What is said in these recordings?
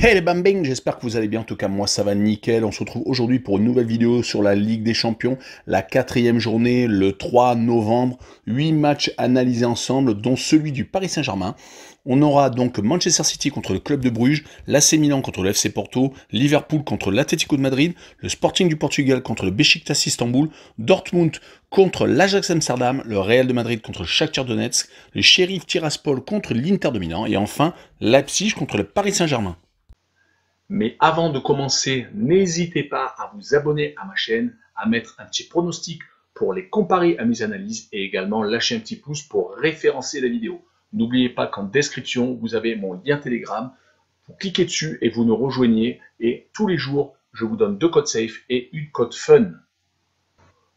Hey les bambing, j'espère que vous allez bien, en tout cas moi ça va nickel, on se retrouve aujourd'hui pour une nouvelle vidéo sur la Ligue des Champions, la quatrième journée, le 3 novembre, 8 matchs analysés ensemble, dont celui du Paris Saint-Germain. On aura donc Manchester City contre le club de Bruges, l'AC Milan contre le FC Porto, Liverpool contre l'Atlético de Madrid, le Sporting du Portugal contre le Besiktas Istanbul, Dortmund contre l'Ajax Amsterdam, le Real de Madrid contre le Shakhtar Donetsk, le Sheriff Tiraspol contre l'Inter de Milan et enfin Leipzig contre le Paris Saint-Germain. Mais avant de commencer, n'hésitez pas à vous abonner à ma chaîne, à mettre un petit pronostic pour les comparer à mes analyses et également lâcher un petit pouce pour référencer la vidéo. N'oubliez pas qu'en description, vous avez mon lien Telegram. Vous cliquez dessus et vous nous rejoignez. Et tous les jours, je vous donne deux codes safe et une code fun.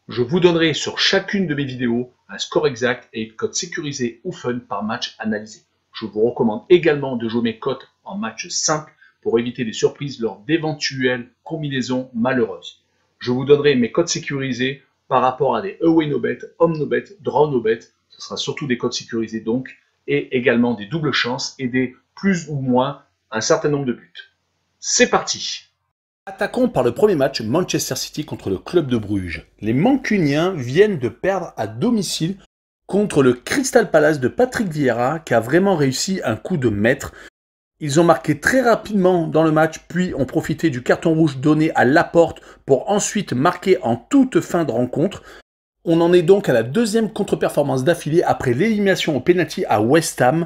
Je vous donnerai sur chacune de mes vidéos un score exact et une code sécurisée ou fun par match analysé. Je vous recommande également de jouer mes codes en match simple pour éviter des surprises lors d'éventuelles combinaisons malheureuses. Je vous donnerai mes codes sécurisés par rapport à des away no bet, home no bet, draw no bet. Ce sera surtout des codes sécurisés donc, et également des doubles chances et des plus ou moins un certain nombre de buts. C'est parti Attaquons par le premier match Manchester City contre le club de Bruges. Les Mancuniens viennent de perdre à domicile contre le Crystal Palace de Patrick Vieira qui a vraiment réussi un coup de maître ils ont marqué très rapidement dans le match, puis ont profité du carton rouge donné à Laporte pour ensuite marquer en toute fin de rencontre. On en est donc à la deuxième contre-performance d'affilée après l'élimination au penalty à West Ham.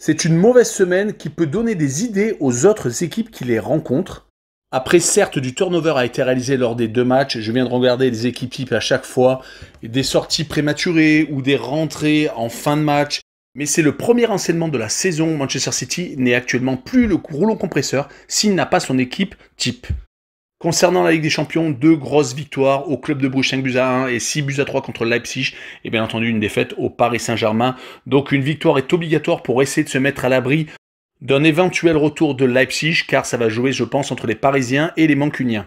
C'est une mauvaise semaine qui peut donner des idées aux autres équipes qui les rencontrent. Après, certes, du turnover a été réalisé lors des deux matchs. Je viens de regarder les équipes types à chaque fois. Des sorties prématurées ou des rentrées en fin de match. Mais c'est le premier enseignement de la saison. Manchester City n'est actuellement plus le rouleau compresseur s'il n'a pas son équipe type. Concernant la Ligue des Champions, deux grosses victoires au club de Bruges 5 buts à 1 et 6 buts à 3 contre Leipzig et bien entendu une défaite au Paris Saint-Germain. Donc une victoire est obligatoire pour essayer de se mettre à l'abri d'un éventuel retour de Leipzig car ça va jouer je pense entre les Parisiens et les Mancuniens.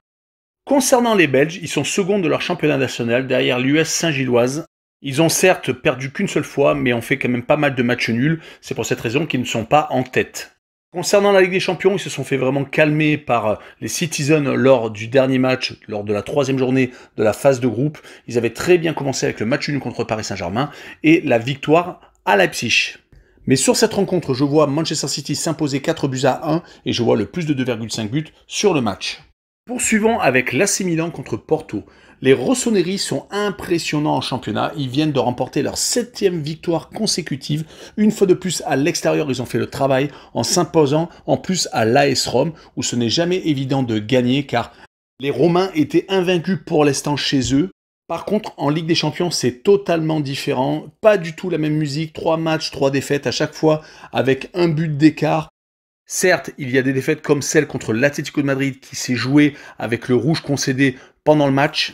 Concernant les Belges, ils sont seconds de leur championnat national derrière l'US Saint-Gilloise ils ont certes perdu qu'une seule fois, mais ont fait quand même pas mal de matchs nuls. C'est pour cette raison qu'ils ne sont pas en tête. Concernant la Ligue des Champions, ils se sont fait vraiment calmer par euh, les Citizens lors du dernier match, lors de la troisième journée de la phase de groupe. Ils avaient très bien commencé avec le match nul contre Paris Saint-Germain et la victoire à Leipzig. Mais sur cette rencontre, je vois Manchester City s'imposer 4 buts à 1 et je vois le plus de 2,5 buts sur le match. Poursuivons avec l'AC Milan contre Porto. Les Rossoneri sont impressionnants en championnat. Ils viennent de remporter leur septième victoire consécutive. Une fois de plus, à l'extérieur, ils ont fait le travail en s'imposant en plus à l'AS Rome, où ce n'est jamais évident de gagner car les Romains étaient invaincus pour l'instant chez eux. Par contre, en Ligue des Champions, c'est totalement différent. Pas du tout la même musique. Trois matchs, trois défaites à chaque fois, avec un but d'écart. Certes, il y a des défaites comme celle contre l'Atlético de Madrid qui s'est jouée avec le rouge concédé pendant le match,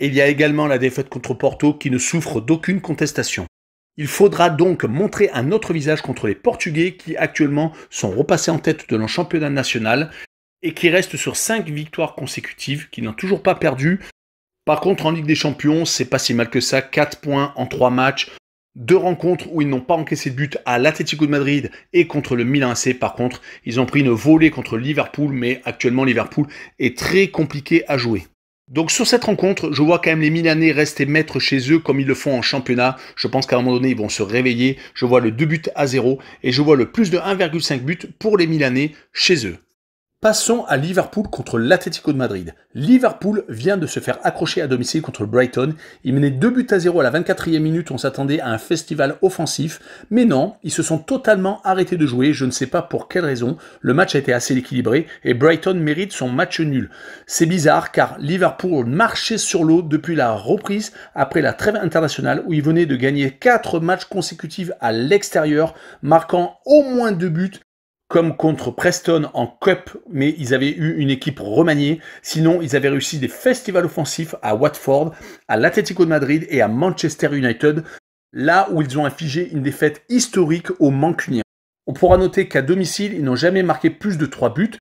il y a également la défaite contre Porto qui ne souffre d'aucune contestation. Il faudra donc montrer un autre visage contre les Portugais qui actuellement sont repassés en tête de leur championnat national et qui restent sur 5 victoires consécutives, qui n'ont toujours pas perdu. Par contre, en Ligue des Champions, c'est pas si mal que ça, 4 points en 3 matchs, deux rencontres où ils n'ont pas encaissé de but à l'Atlético de Madrid et contre le Milan AC. Par contre, ils ont pris une volée contre Liverpool, mais actuellement Liverpool est très compliqué à jouer. Donc sur cette rencontre, je vois quand même les Milanais rester maîtres chez eux comme ils le font en championnat. Je pense qu'à un moment donné, ils vont se réveiller. Je vois le 2 buts à 0 et je vois le plus de 1,5 buts pour les Milanais chez eux. Passons à Liverpool contre l'Atlético de Madrid. Liverpool vient de se faire accrocher à domicile contre Brighton. Il menait 2 buts à 0 à la 24e minute, on s'attendait à un festival offensif. Mais non, ils se sont totalement arrêtés de jouer, je ne sais pas pour quelle raison. Le match a été assez équilibré et Brighton mérite son match nul. C'est bizarre car Liverpool marchait sur l'eau depuis la reprise après la trêve internationale où il venait de gagner 4 matchs consécutifs à l'extérieur, marquant au moins 2 buts comme contre Preston en Cup, mais ils avaient eu une équipe remaniée. Sinon, ils avaient réussi des festivals offensifs à Watford, à l'Atlético de Madrid et à Manchester United, là où ils ont infligé une défaite historique aux Mancuniens. On pourra noter qu'à domicile, ils n'ont jamais marqué plus de 3 buts,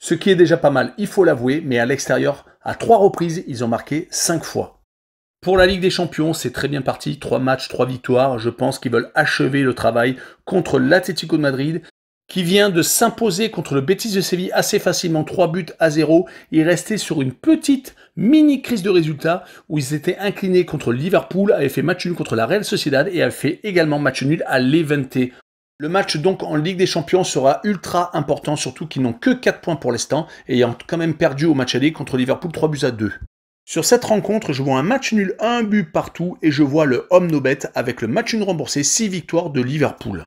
ce qui est déjà pas mal, il faut l'avouer, mais à l'extérieur, à 3 reprises, ils ont marqué 5 fois. Pour la Ligue des Champions, c'est très bien parti, 3 matchs, 3 victoires, je pense qu'ils veulent achever le travail contre l'Atlético de Madrid qui vient de s'imposer contre le Betis de Séville assez facilement, 3 buts à 0. Il restait sur une petite mini crise de résultats où ils étaient inclinés contre Liverpool, avaient fait match nul contre la Real Sociedad et avaient fait également match nul à l'Eventé. Le match donc en Ligue des Champions sera ultra important, surtout qu'ils n'ont que 4 points pour l'instant, ayant quand même perdu au match aller contre Liverpool 3 buts à 2. Sur cette rencontre, je vois un match nul, un but partout, et je vois le homme no bet avec le match nul remboursé, 6 victoires de Liverpool.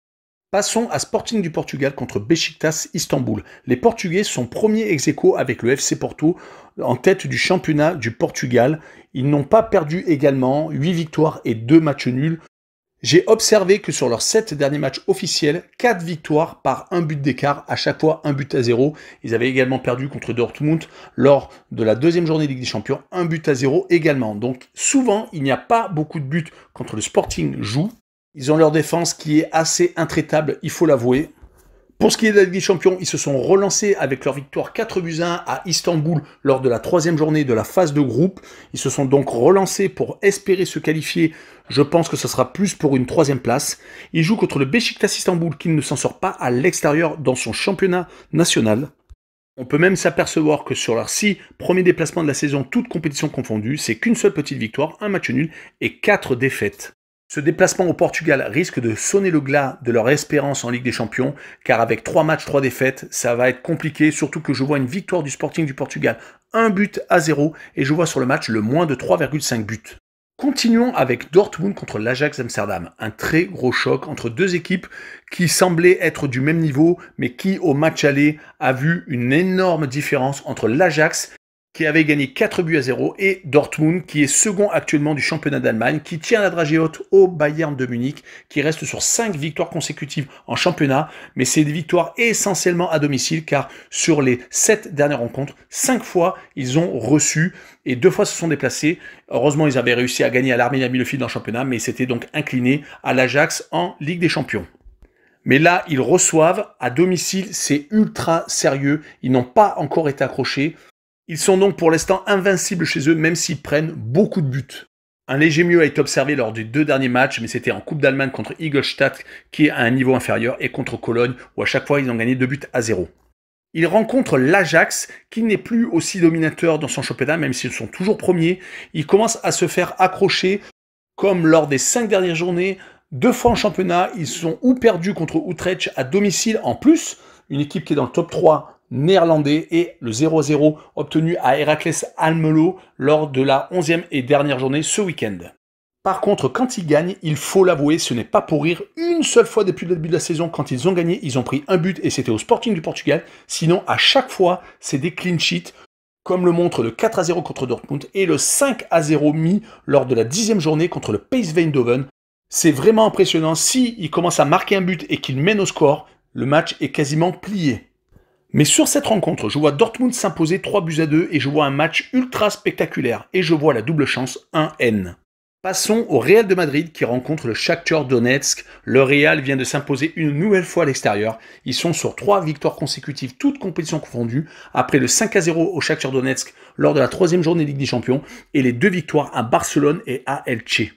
Passons à Sporting du Portugal contre Besiktas Istanbul. Les Portugais sont premiers ex avec le FC Porto en tête du championnat du Portugal. Ils n'ont pas perdu également, 8 victoires et 2 matchs nuls. J'ai observé que sur leurs 7 derniers matchs officiels, 4 victoires par un but d'écart, à chaque fois un but à 0. Ils avaient également perdu contre Dortmund lors de la deuxième journée Ligue des Champions, un but à 0 également. Donc souvent, il n'y a pas beaucoup de buts contre le Sporting joue, ils ont leur défense qui est assez intraitable, il faut l'avouer. Pour ce qui est de la Ligue des Champions, ils se sont relancés avec leur victoire 4 buts 1 à Istanbul lors de la troisième journée de la phase de groupe. Ils se sont donc relancés pour espérer se qualifier. Je pense que ce sera plus pour une troisième place. Ils jouent contre le Beşiktaş Istanbul qui ne s'en sort pas à l'extérieur dans son championnat national. On peut même s'apercevoir que sur leurs 6 premiers déplacements de la saison, toutes compétitions confondues, c'est qu'une seule petite victoire, un match nul et 4 défaites. Ce déplacement au Portugal risque de sonner le glas de leur espérance en Ligue des Champions, car avec 3 matchs, 3 défaites, ça va être compliqué, surtout que je vois une victoire du Sporting du Portugal, un but à 0, et je vois sur le match le moins de 3,5 buts. Continuons avec Dortmund contre l'Ajax Amsterdam, un très gros choc entre deux équipes qui semblaient être du même niveau, mais qui au match aller a vu une énorme différence entre l'Ajax qui avait gagné 4 buts à 0, et Dortmund, qui est second actuellement du championnat d'Allemagne, qui tient la dragée haute au Bayern de Munich, qui reste sur 5 victoires consécutives en championnat, mais c'est des victoires essentiellement à domicile, car sur les 7 dernières rencontres, 5 fois, ils ont reçu, et deux fois se sont déplacés. Heureusement, ils avaient réussi à gagner à l'Arménie à dans en championnat, mais s'étaient donc inclinés à l'Ajax en Ligue des Champions. Mais là, ils reçoivent à domicile, c'est ultra sérieux. Ils n'ont pas encore été accrochés. Ils sont donc pour l'instant invincibles chez eux, même s'ils prennent beaucoup de buts. Un léger mieux a été observé lors des deux derniers matchs, mais c'était en Coupe d'Allemagne contre Ingolstadt, qui est à un niveau inférieur, et contre Cologne, où à chaque fois ils ont gagné deux buts à zéro. Ils rencontrent l'Ajax, qui n'est plus aussi dominateur dans son championnat, même s'ils sont toujours premiers. Ils commencent à se faire accrocher, comme lors des cinq dernières journées, deux fois en championnat. Ils sont ou perdus contre Utrecht à domicile en plus, une équipe qui est dans le top 3 néerlandais et le 0-0 obtenu à Heracles Almelo lors de la 11e et dernière journée ce week-end. Par contre, quand ils gagnent, il faut l'avouer, ce n'est pas pour rire. Une seule fois depuis le début de la saison, quand ils ont gagné, ils ont pris un but et c'était au Sporting du Portugal. Sinon, à chaque fois, c'est des clean sheets, comme le montre le 4 0 contre Dortmund et le 5 0 mis lors de la dixième journée contre le Pace Eindhoven. C'est vraiment impressionnant. Si ils commencent à marquer un but et qu'ils mènent au score, le match est quasiment plié. Mais sur cette rencontre, je vois Dortmund s'imposer 3 buts à 2 et je vois un match ultra spectaculaire et je vois la double chance 1N. Passons au Real de Madrid qui rencontre le Shakhtar Donetsk. Le Real vient de s'imposer une nouvelle fois à l'extérieur. Ils sont sur trois victoires consécutives, toutes compétitions confondues, après le 5 à 0 au Shakhtar Donetsk lors de la troisième journée Ligue des Champions et les deux victoires à Barcelone et à Elche.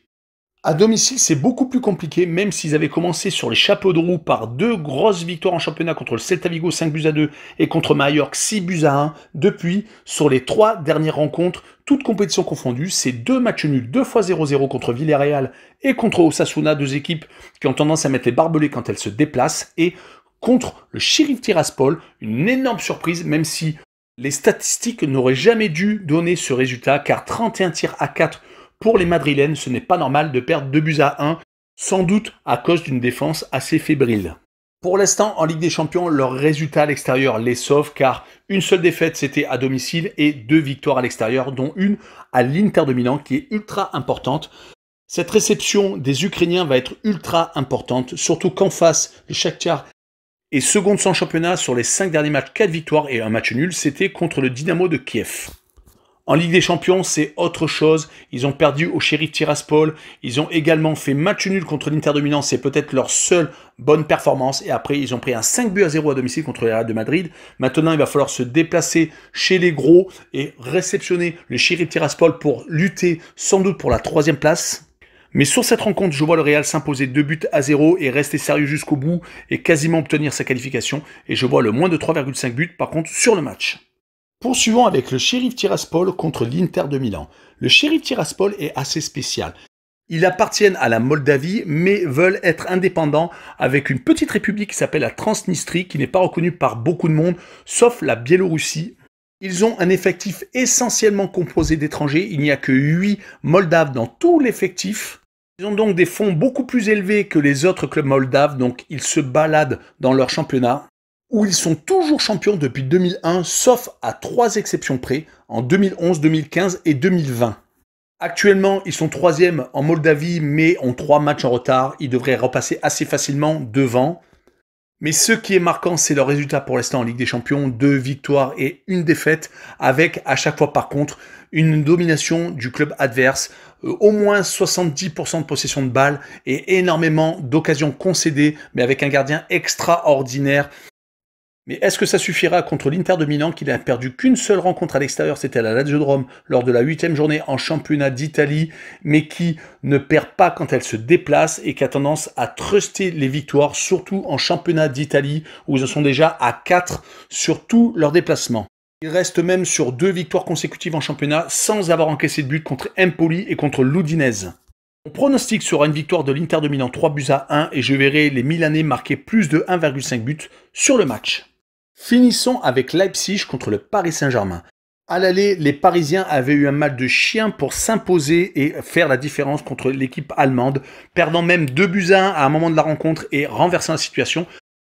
À domicile, c'est beaucoup plus compliqué, même s'ils avaient commencé sur les chapeaux de roue par deux grosses victoires en championnat contre le Celta Vigo 5 buts à 2 et contre Mallorca 6 buts à 1. Depuis, sur les trois dernières rencontres, toutes compétitions confondues, c'est deux matchs nuls, 2 fois 0-0 contre Villarreal et contre Osasuna, deux équipes qui ont tendance à mettre les barbelés quand elles se déplacent, et contre le Sheriff Tiraspol, une énorme surprise, même si les statistiques n'auraient jamais dû donner ce résultat, car 31 tirs à 4 pour les Madrilènes, ce n'est pas normal de perdre 2 buts à 1, sans doute à cause d'une défense assez fébrile. Pour l'instant, en Ligue des Champions, leur résultat à l'extérieur les sauve car une seule défaite c'était à domicile et deux victoires à l'extérieur, dont une à l'Inter de Milan qui est ultra importante. Cette réception des Ukrainiens va être ultra importante, surtout qu'en face, le Shakhtar est seconde sans championnat sur les cinq derniers matchs, 4 victoires et un match nul, c'était contre le Dynamo de Kiev. En Ligue des Champions, c'est autre chose. Ils ont perdu au shérif Tiraspol. Ils ont également fait match nul contre l'Inter C'est peut-être leur seule bonne performance. Et après, ils ont pris un 5 buts à 0 à domicile contre les Real de Madrid. Maintenant, il va falloir se déplacer chez les gros et réceptionner le Sheriff Tiraspol pour lutter sans doute pour la troisième place. Mais sur cette rencontre, je vois le Real s'imposer 2 buts à 0 et rester sérieux jusqu'au bout et quasiment obtenir sa qualification. Et je vois le moins de 3,5 buts par contre sur le match. Poursuivons avec le shérif Tiraspol contre l'Inter de Milan. Le shérif Tiraspol est assez spécial. Ils appartiennent à la Moldavie, mais veulent être indépendants avec une petite république qui s'appelle la Transnistrie, qui n'est pas reconnue par beaucoup de monde, sauf la Biélorussie. Ils ont un effectif essentiellement composé d'étrangers, il n'y a que 8 Moldaves dans tout l'effectif. Ils ont donc des fonds beaucoup plus élevés que les autres clubs moldaves, donc ils se baladent dans leur championnat où ils sont toujours champions depuis 2001, sauf à trois exceptions près, en 2011, 2015 et 2020. Actuellement, ils sont troisième en Moldavie, mais ont trois matchs en retard. Ils devraient repasser assez facilement devant. Mais ce qui est marquant, c'est leur résultat pour l'instant en Ligue des Champions, deux victoires et une défaite, avec à chaque fois par contre une domination du club adverse, euh, au moins 70% de possession de balles et énormément d'occasions concédées, mais avec un gardien extraordinaire mais est-ce que ça suffira contre l'Inter de Milan qui n'a perdu qu'une seule rencontre à l'extérieur, c'était à la Lazio de Rome lors de la huitième journée en championnat d'Italie, mais qui ne perd pas quand elle se déplace et qui a tendance à truster les victoires, surtout en championnat d'Italie où ils en sont déjà à 4 sur tous leurs déplacements. Il reste même sur deux victoires consécutives en championnat sans avoir encaissé de but contre Empoli et contre l'Udinese. Mon pronostic sera une victoire de l'Inter de Milan 3 buts à 1 et je verrai les Milanais marquer plus de 1,5 buts sur le match. Finissons avec Leipzig contre le Paris Saint-Germain. À l'aller, les Parisiens avaient eu un mal de chien pour s'imposer et faire la différence contre l'équipe allemande, perdant même 2 buts à 1 à un moment de la rencontre et renversant la situation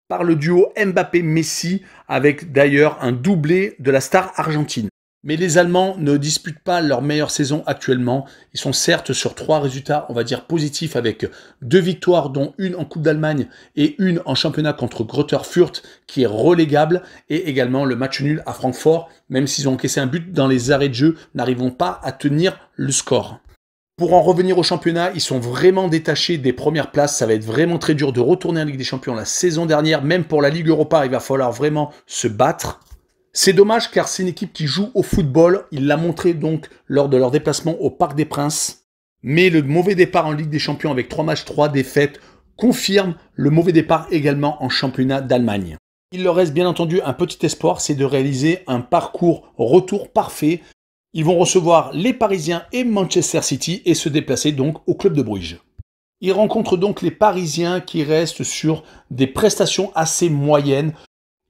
par le duo Mbappé-Messi, avec d'ailleurs un doublé de la star argentine. Mais les Allemands ne disputent pas leur meilleure saison actuellement. Ils sont certes sur trois résultats, on va dire positifs, avec deux victoires, dont une en Coupe d'Allemagne et une en championnat contre Greuther qui est relégable, et également le match nul à Francfort, même s'ils ont encaissé un but dans les arrêts de jeu, n'arrivons pas à tenir le score. Pour en revenir au championnat, ils sont vraiment détachés des premières places. Ça va être vraiment très dur de retourner en Ligue des Champions la saison dernière. Même pour la Ligue Europa, il va falloir vraiment se battre. C'est dommage car c'est une équipe qui joue au football, il l'a montré donc lors de leur déplacement au Parc des Princes. Mais le mauvais départ en Ligue des Champions avec 3 matchs, 3 défaites confirme le mauvais départ également en championnat d'Allemagne. Il leur reste bien entendu un petit espoir, c'est de réaliser un parcours retour parfait. Ils vont recevoir les Parisiens et Manchester City et se déplacer donc au club de Bruges. Ils rencontrent donc les Parisiens qui restent sur des prestations assez moyennes,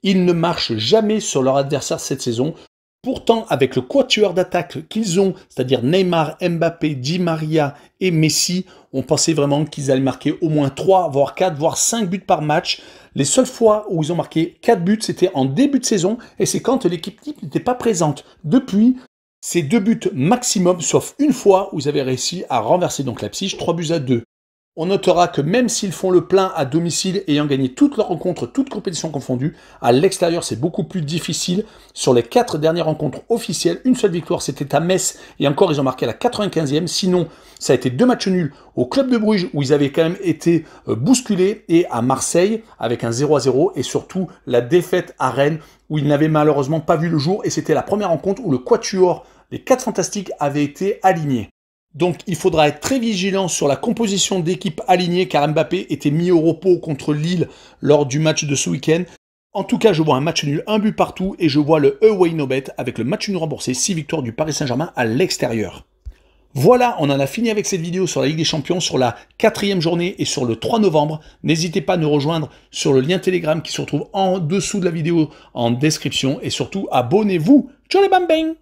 ils ne marchent jamais sur leur adversaire cette saison. Pourtant, avec le quatuor d'attaque qu'ils ont, c'est-à-dire Neymar, Mbappé, Di Maria et Messi, on pensait vraiment qu'ils allaient marquer au moins 3, voire 4, voire 5 buts par match. Les seules fois où ils ont marqué 4 buts, c'était en début de saison, et c'est quand l'équipe type n'était pas présente. Depuis, c'est deux buts maximum, sauf une fois où ils avaient réussi à renverser donc la psyche, 3 buts à 2. On notera que même s'ils font le plein à domicile ayant gagné toutes leurs rencontres, toutes compétitions confondues, à l'extérieur c'est beaucoup plus difficile. Sur les quatre dernières rencontres officielles, une seule victoire c'était à Metz et encore ils ont marqué la 95e. Sinon, ça a été deux matchs nuls au club de Bruges où ils avaient quand même été euh, bousculés et à Marseille avec un 0 à 0 et surtout la défaite à Rennes où ils n'avaient malheureusement pas vu le jour et c'était la première rencontre où le quatuor les quatre fantastiques avait été alignés. Donc il faudra être très vigilant sur la composition d'équipes alignées car Mbappé était mis au repos contre Lille lors du match de ce week-end. En tout cas, je vois un match nul, un but partout et je vois le away no bet avec le match nul remboursé, 6 victoires du Paris Saint-Germain à l'extérieur. Voilà, on en a fini avec cette vidéo sur la Ligue des Champions, sur la quatrième journée et sur le 3 novembre. N'hésitez pas à nous rejoindre sur le lien Telegram qui se retrouve en dessous de la vidéo en description et surtout abonnez-vous. Ciao les bambins